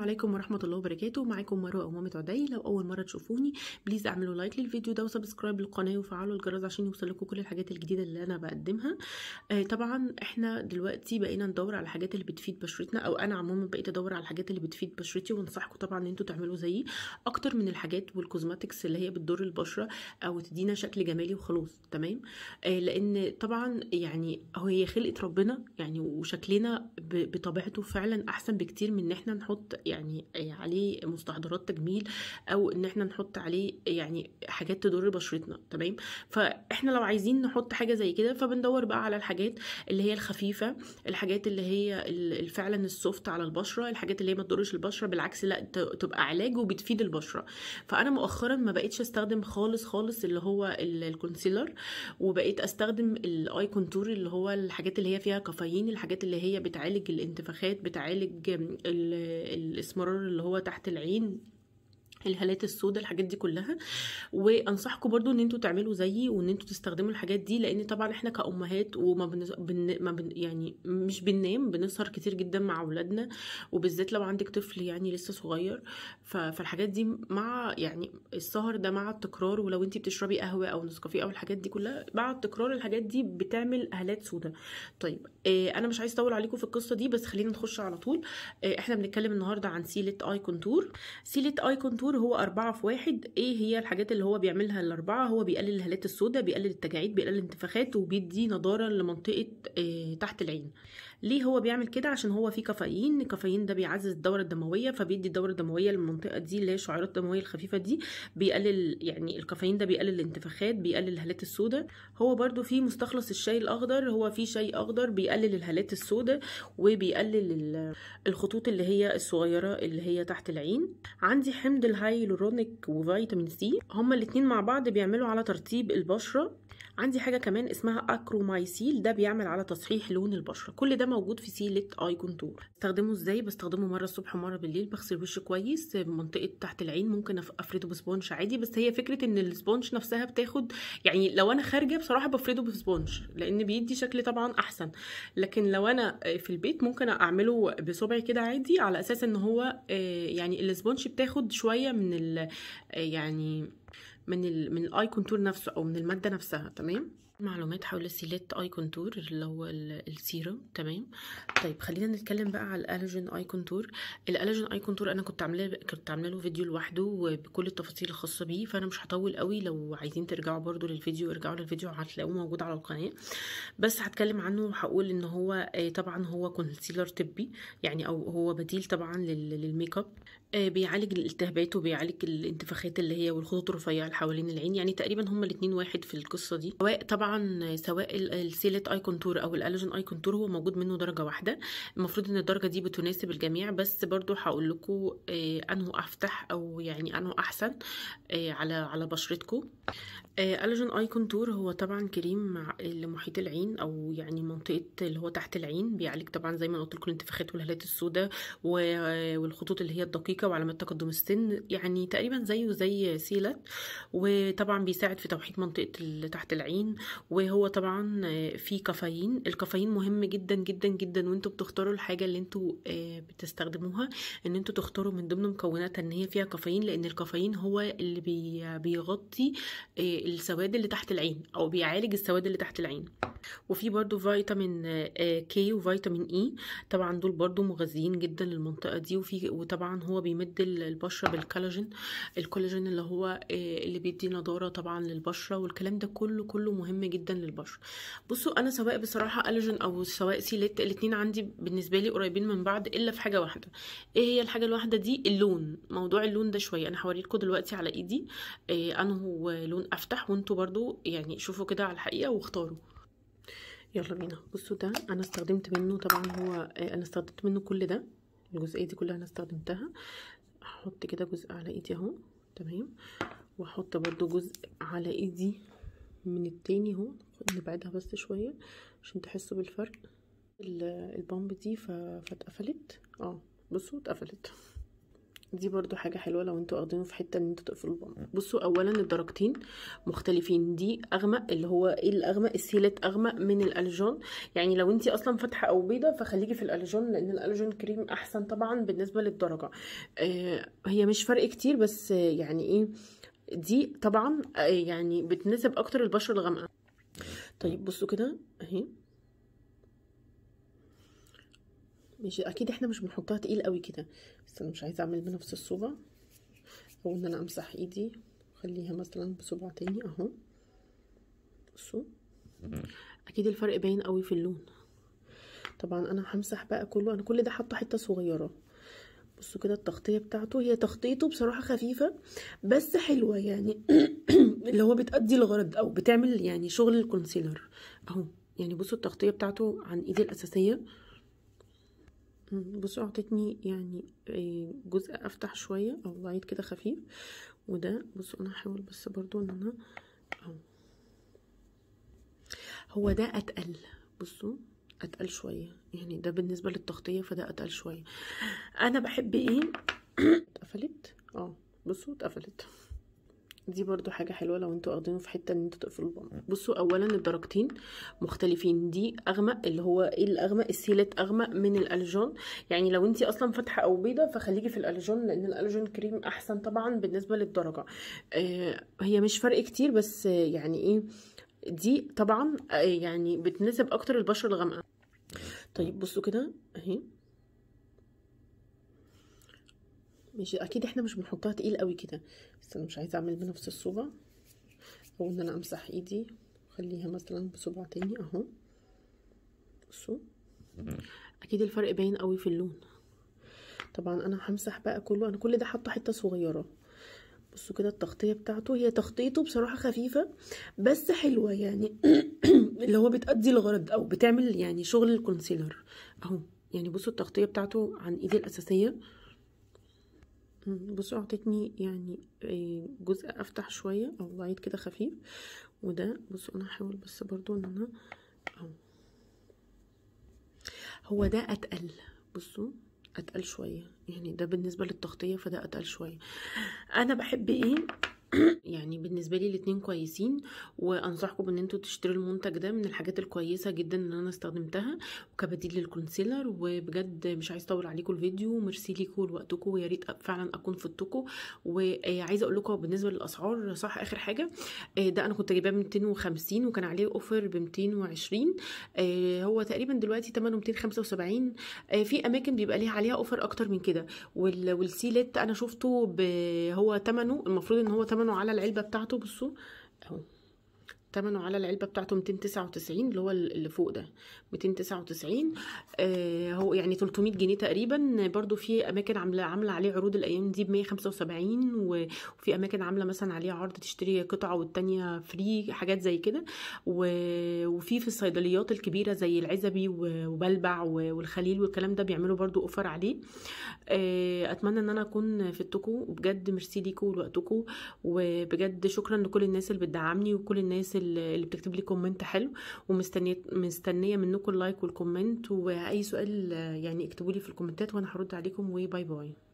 عليكم ورحمة الله وبركاته معاكم مروة أو مامة عدي لو أول مرة تشوفوني بليز اعملوا لايك للفيديو ده وسبسكرايب للقناة وفعلوا الجرس عشان يوصلكم كل الحاجات الجديدة اللي أنا بقدمها آه طبعا احنا دلوقتي بقينا ندور على الحاجات اللي بتفيد بشرتنا أو أنا عموما بقيت أدور على الحاجات اللي بتفيد بشرتي وأنصحكم طبعا إن انتوا تعملوا زيي أكتر من الحاجات والكوزماتكس اللي هي بتضر البشرة أو تدينا شكل جمالي وخلاص تمام آه لأن طبعا يعني هي خلقة ربنا يعني وشكلنا بطبيعته فعلا أحسن بكتير من إن احنا نحط يعني عليه مستحضرات تجميل او ان احنا نحط عليه يعني حاجات تضر بشرتنا تمام فاحنا لو عايزين نحط حاجه زي كده فبندور بقى على الحاجات اللي هي الخفيفه الحاجات اللي هي فعلا السوفت على البشره الحاجات اللي هي ما تضرش البشره بالعكس لا تبقى علاج وبتفيد البشره فانا مؤخرا ما بقتش استخدم خالص خالص اللي هو الكونسيلر وبقيت استخدم الاي كونتور اللي هو الحاجات اللي هي فيها كافيين الحاجات اللي هي بتعالج الانتفاخات بتعالج الاسمرار اللي هو تحت العين الهالات السوداء الحاجات دي كلها وانصحكم برضو ان انتوا تعملوا زيي وان انتوا تستخدموا الحاجات دي لان طبعا احنا كامهات وما بن... بن... ما بن... يعني مش بننام بنسهر كتير جدا مع اولادنا وبالذات لو عندك طفل يعني لسه صغير ف... فالحاجات دي مع يعني السهر ده مع التكرار ولو انت بتشربي قهوه او نسكافيه او الحاجات دي كلها مع التكرار الحاجات دي بتعمل هالات سوداء طيب اه انا مش عايز اطول عليكم في القصه دي بس خلينا نخش على طول اه احنا بنتكلم النهارده عن سيله اي كونتور سيله اي كونتور الدكتور هو أربعة في واحد إيه هي الحاجات اللي هو بيعملها الأربعة هو بيقلل الهالات السوداء بيقلل التجاعيد بيقلل الانتفاخات وبيدي نضارة لمنطقة إيه تحت العين ليه هو بيعمل كده عشان هو فيه كافيين الكافيين ده بيعزز الدورة الدموية فبيدي الدورة الدموية للمنطقة دي اللي هي الشعيرات الدموية الخفيفة دي بيقلل يعني الكافيين ده بيقلل الانتفاخات بيقلل الهالات السوداء هو برضو فيه مستخلص الشاي الأخضر هو فيه شاي أخضر بيقلل الهالات السوداء وبيقلل الخطوط اللي هي الصغيرة اللي هي تحت العين عندي حمض هايلورونيك وفيتامين سي هما الاتنين مع بعض بيعملوا على ترطيب البشرة عندي حاجه كمان اسمها اكرومايسيل ده بيعمل على تصحيح لون البشره كل ده موجود في سيلت اي كونتور استخدمه ازاي بستخدمه مره الصبح ومره بالليل بغسل وشي كويس منطقه تحت العين ممكن افرده بسبونج عادي بس هي فكره ان السبونج نفسها بتاخد يعني لو انا خارجه بصراحه بفرده بسبونج لان بيدي شكل طبعا احسن لكن لو انا في البيت ممكن اعمله بصبعي كده عادي على اساس ان هو آه، يعني السبونج بتاخد شويه من يعني من الـ من الاي كونتور نفسه او من الماده نفسها تمام معلومات حول السيلات اي كونتور اللي هو السيرم تمام طيب خلينا نتكلم بقى على الالوجين اي كونتور الالوجين اي كونتور انا كنت عاملاه كنت عامله له فيديو لوحده بكل التفاصيل الخاصه بيه فانا مش هطول قوي لو عايزين ترجعوا برده للفيديو ارجعوا للفيديو هتلاقوه موجود على القناه بس هتكلم عنه وهقول ان هو آه، طبعا هو كونسيلر طبي يعني او هو بديل طبعا للميك اب آه، بيعالج الالتهابات وبيعالج الانتفاخات اللي هي والخطوط الرفيعه اللي حوالين العين يعني تقريبا هما الاثنين واحد في القصه دي سواء طبعا سواء السيلت اي كونتور او الالوجين اي كونتور هو موجود منه درجه واحده المفروض ان الدرجه دي بتناسب الجميع بس برضو هقول لكم آه، انه افتح او يعني انه احسن آه، على على بشرتكم ألجين اي كونتور هو طبعا كريم مع لمحيط العين او يعني منطقه اللي هو تحت العين بيعالج طبعا زي ما قلت لكم الانتفاخات والهالات السوداء والخطوط اللي هي الدقيقه وعلامات تقدم السن يعني تقريبا زيه زي سيلا e وطبعا بيساعد في توحيد منطقه اللي تحت العين وهو طبعا آه، فيه كافيين الكافيين مهم جدا جدا جدا وانتوا بتختاروا الحاجه اللي انتوا آه، بتستخدموها ان انتوا تختاروا من ضمن مكوناتها ان هي فيها كافيين لان الكافيين هو اللي بيغطي آه، السواد اللي تحت العين او بيعالج السواد اللي تحت العين وفي برضو فيتامين كي آه، وفيتامين اي e. طبعا دول برضو مغذيين جدا للمنطقه دي وفي وطبعا هو بيمد البشره بالكولاجين الكولاجين اللي هو آه، اللي بيدي نضاره طبعا للبشره والكلام ده كله كله مهم جدا للبشره بصوا انا سواء بصراحه الوجين او سواء سيليت الاثنين عندي بالنسبه لي قريبين من بعض الا في حاجه واحده ايه هي الحاجه الواحده دي اللون موضوع اللون ده شويه انا هوريكم دلوقتي على ايدي آه، انه لون أفتر. المفتاح وانتوا برضو يعني شوفوا كده على الحقيقه واختاروا يلا بينا بصوا ده انا استخدمت منه طبعا هو آه، انا استخدمت منه كل ده الجزئيه دي كلها انا استخدمتها هحط كده جزء على ايدي اهو تمام واحط برضو جزء على ايدي من التاني اهو نبعدها بس شويه عشان تحسوا بالفرق البامب دي فاتقفلت اه بصوا اتقفلت دي برضو حاجة حلوة لو انتوا واخدينه في حتة ان انتوا تقفلوا البنط بصوا اولا الدرجتين مختلفين دي اغمق اللي هو ايه الاغمق السيلت اغمق من الالجون يعني لو انت اصلا فاتحة او بيضة فخليكي في الالجون لان الالجون كريم احسن طبعا بالنسبة للدرجة آه هي مش فرق كتير بس يعني ايه دي طبعا آه، يعني بتناسب اكتر البشرة الغامقة طيب بصوا كده اهي ماشي اكيد احنا مش بنحطها تقيل قوي كده بس انا مش عايزه اعمل بنفس الصوبه او ان انا امسح ايدي واخليها مثلا بصبع تاني اهو بصوا اكيد الفرق باين قوي في اللون طبعا انا همسح بقى كله انا كل ده حاطه حته صغيره بصوا كده التغطيه بتاعته هي تغطيته بصراحه خفيفه بس حلوه يعني اللي هو بتأدي الغرض او بتعمل يعني شغل الكونسيلر اهو يعني بصوا التغطيه بتاعته عن ايدي الاساسيه بصوا اعطتني يعني آه، جزء افتح شويه او بعيد كده خفيف وده بصوا انا هحاول بس برضو ان انا اهو هو ده اتقل بصوا اتقل شويه يعني ده بالنسبه للتغطيه فده اتقل شويه انا بحب ايه اتقفلت اه بصوا اتقفلت دي برضو حاجه حلوه لو انتوا واخدينه في حته ان انتوا تقفلوا البامب بصوا اولا الدرجتين مختلفين دي اغمق اللي هو ايه الاغمق السيلات اغمق من الالجون يعني لو انت اصلا فاتحه او بيضه فخليكي في الالجون لان الالجون كريم احسن طبعا بالنسبه للدرجه آه هي مش فرق كتير بس آه يعني ايه دي طبعا آه يعني بتناسب اكتر البشره الغامقه طيب بصوا كده اهي ماشي اكيد احنا مش بنحطها تقيل قوي كده بس انا مش عايزه اعمل بنفس الصوبة او ان انا امسح ايدي واخليها مثلا بصبع تاني اهو بصوا اكيد الفرق باين قوي في اللون طبعا انا همسح بقى كله انا كل ده حاطه حته صغيره بصوا كده التغطيه بتاعته هي تغطيته بصراحه خفيفه بس حلوه يعني اللي هو بتأدي الغرض او بتعمل يعني شغل الكونسيلر اهو يعني بصوا التغطيه بتاعته عن ايدي الاساسيه بصوا اعطتني يعني آه، جزء افتح شويه او لايت كده خفيف وده بصوا انا هحاول بس برضو ان انا أو هو ده اتقل بصوا اتقل شويه يعني ده بالنسبه للتغطيه فده اتقل شويه انا بحب ايه يعني بالنسبه لي الاتنين كويسين وانصحكم ان انتوا تشتروا المنتج ده من الحاجات الكويسه جدا ان انا استخدمتها وكبديل للكونسيلر وبجد مش عايز اطول عليكم الفيديو ميرسي ليكم لوقتكم ويا ريت فعلا اكون فدتكم وعايزه آه، اقول لكم بالنسبه للاسعار صح اخر حاجه آه، ده انا كنت جايباه ب 250 وكان عليه اوفر ب 220 آه، هو تقريبا دلوقتي ثمنه 275 في اماكن بيبقى ليها عليها اوفر اكتر من كده والسيلت انا شفته هو ثمنه المفروض ان هو تمنه على العلبه بتاعته بصوا اهو تمنه على العلبه بتاعته 299 اللي هو اللي فوق ده 299 آه هو يعني 300 جنيه تقريبا برده في اماكن عامله عامله عليه عروض الايام دي ب 175 وفي اماكن عامله مثلا عليه عرض تشتري قطعه والتانيه فري حاجات زي كده وفي في الصيدليات الكبيره زي العزبي وبلبع والخليل والكلام ده بيعملوا برده اوفر عليه آه اتمنى ان انا اكون فدتكم وبجد ميرسي ليكم لوقتكم وبجد شكرا لكل الناس اللي بتدعمني وكل الناس اللي بتكتب لي كومنت حلو ومستنيه مستنيه منكم اللايك والكومنت واي سؤال يعني اكتبوا لي في الكومنتات وانا هرد عليكم وباي باي